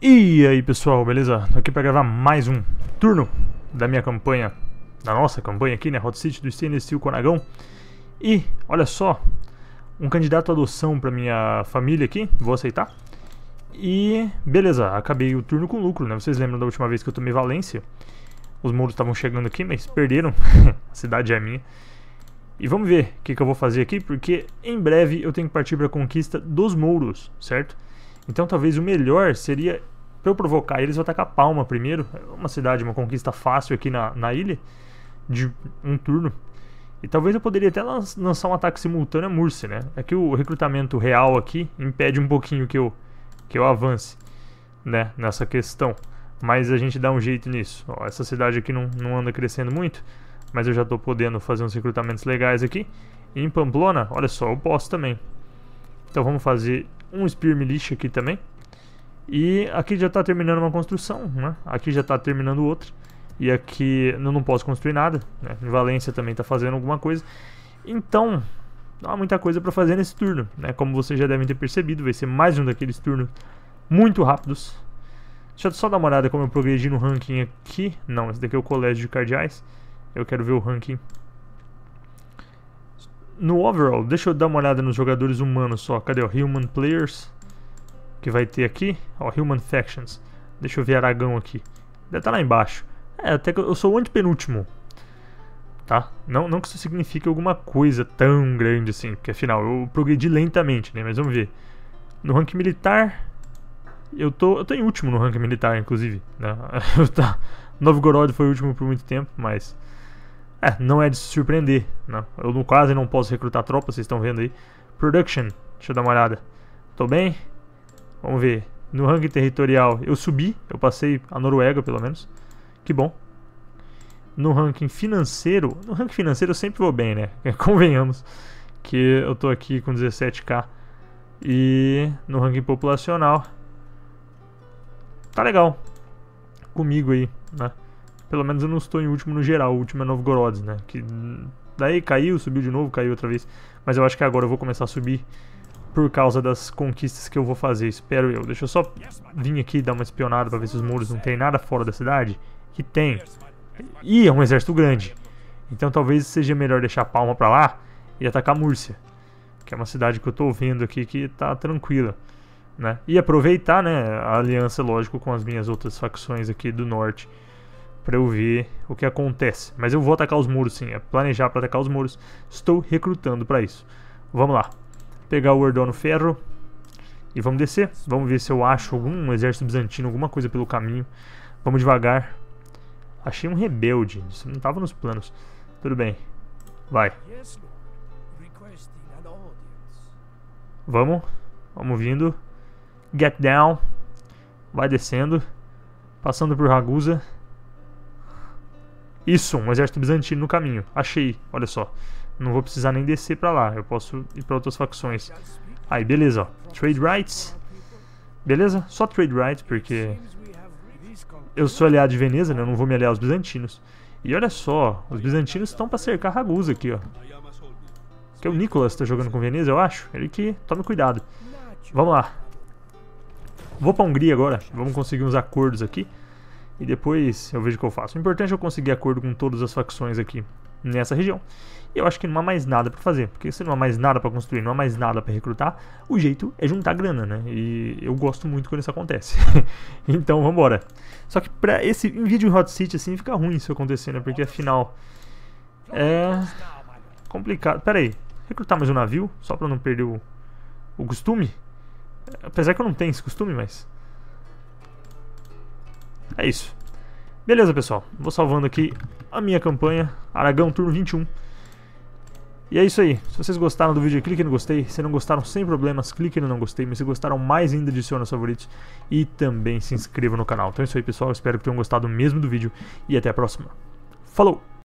E aí pessoal, beleza? Tô aqui pra gravar mais um turno da minha campanha, da nossa campanha aqui, né? Hot City do Stainless Steel Conagão. E, olha só, um candidato à adoção pra minha família aqui, vou aceitar. E, beleza, acabei o turno com lucro, né? Vocês lembram da última vez que eu tomei Valência? Os muros estavam chegando aqui, mas perderam. a cidade é minha. E vamos ver o que, que eu vou fazer aqui, porque em breve eu tenho que partir pra conquista dos mouros, certo? Então talvez o melhor seria para eu provocar eles, eu atacar Palma primeiro. É uma cidade, uma conquista fácil aqui na, na ilha, de um turno. E talvez eu poderia até lançar um ataque simultâneo a Murcia, né? É que o recrutamento real aqui impede um pouquinho que eu, que eu avance, né? Nessa questão. Mas a gente dá um jeito nisso. Ó, essa cidade aqui não, não anda crescendo muito, mas eu já estou podendo fazer uns recrutamentos legais aqui. E em Pamplona, olha só, eu posso também. Então vamos fazer um Spear Militia aqui também. E aqui já está terminando uma construção, né? Aqui já está terminando outra. E aqui eu não posso construir nada, né? Valência também está fazendo alguma coisa. Então, não há muita coisa para fazer nesse turno, né? Como vocês já devem ter percebido, vai ser mais um daqueles turnos muito rápidos. Deixa eu só dar uma olhada como eu progredi no ranking aqui. Não, esse daqui é o colégio de cardeais. Eu quero ver o ranking no overall, deixa eu dar uma olhada nos jogadores humanos só. Cadê o Human Players? Que vai ter aqui. Ó, Human Factions. Deixa eu ver Aragão aqui. Deve estar tá lá embaixo. É, até que eu sou o antepenúltimo. Tá? Não, não que isso signifique alguma coisa tão grande assim, porque afinal eu progredi lentamente, né? Mas vamos ver. No ranking militar, eu tô, eu tô em último no ranking militar, inclusive. Né? Tá, Novgorod foi o último por muito tempo, mas é, não é de se surpreender, né? Eu quase não posso recrutar tropas, vocês estão vendo aí. Production, deixa eu dar uma olhada. Tô bem? Vamos ver. No ranking territorial eu subi, eu passei a Noruega pelo menos. Que bom. No ranking financeiro, no ranking financeiro eu sempre vou bem, né? Convenhamos que eu tô aqui com 17k. E no ranking populacional tá legal comigo aí, né? Pelo menos eu não estou em último no geral, o último é Novgorod, né? Que daí caiu, subiu de novo, caiu outra vez. Mas eu acho que agora eu vou começar a subir por causa das conquistas que eu vou fazer, espero eu. Deixa eu só vir aqui dar uma espionada para ver se os muros não tem nada fora da cidade. Que tem. E é um exército grande. Então talvez seja melhor deixar Palma para lá e atacar Múrcia. Que é uma cidade que eu estou vendo aqui que tá tranquila. Né? E aproveitar né, a aliança, lógico, com as minhas outras facções aqui do norte para eu ver o que acontece. Mas eu vou atacar os muros sim, é planejar para atacar os muros. Estou recrutando para isso. Vamos lá. Pegar o Ordono Ferro e vamos descer. Vamos ver se eu acho algum exército bizantino, alguma coisa pelo caminho. Vamos devagar. Achei um rebelde, isso não estava nos planos. Tudo bem. Vai. Vamos. Vamos vindo. Get down. Vai descendo. Passando por Ragusa. Isso, um exército bizantino no caminho. Achei, olha só. Não vou precisar nem descer pra lá, eu posso ir pra outras facções. Aí, beleza, ó. Trade rights. Beleza? Só trade rights, porque... Eu sou aliado de Veneza, né? Eu não vou me aliar aos bizantinos. E olha só, os bizantinos estão pra cercar Ragusa aqui, ó. Que é o Nicolas tá jogando com Veneza, eu acho. Ele que... Tome cuidado. Vamos lá. Vou pra Hungria agora. Vamos conseguir uns acordos aqui. E depois eu vejo o que eu faço. O importante é eu conseguir acordo com todas as facções aqui nessa região. E eu acho que não há mais nada para fazer, porque se não há mais nada para construir, não há mais nada para recrutar, o jeito é juntar grana, né? E eu gosto muito quando isso acontece. então, vambora. Só que para esse vídeo em Hot City assim fica ruim isso acontecer, né? Porque afinal é complicado. Pera aí. Recrutar mais um navio só para não perder o, o costume. Apesar que eu não tenho esse costume, mas é isso. Beleza, pessoal. Vou salvando aqui a minha campanha, Aragão Turno 21. E é isso aí. Se vocês gostaram do vídeo, clique no gostei. Se não gostaram, sem problemas, clique no não gostei. Mas se gostaram, mais ainda adicione aos favoritos. E também se inscreva no canal. Então é isso aí, pessoal. Espero que tenham gostado mesmo do vídeo. E até a próxima. Falou!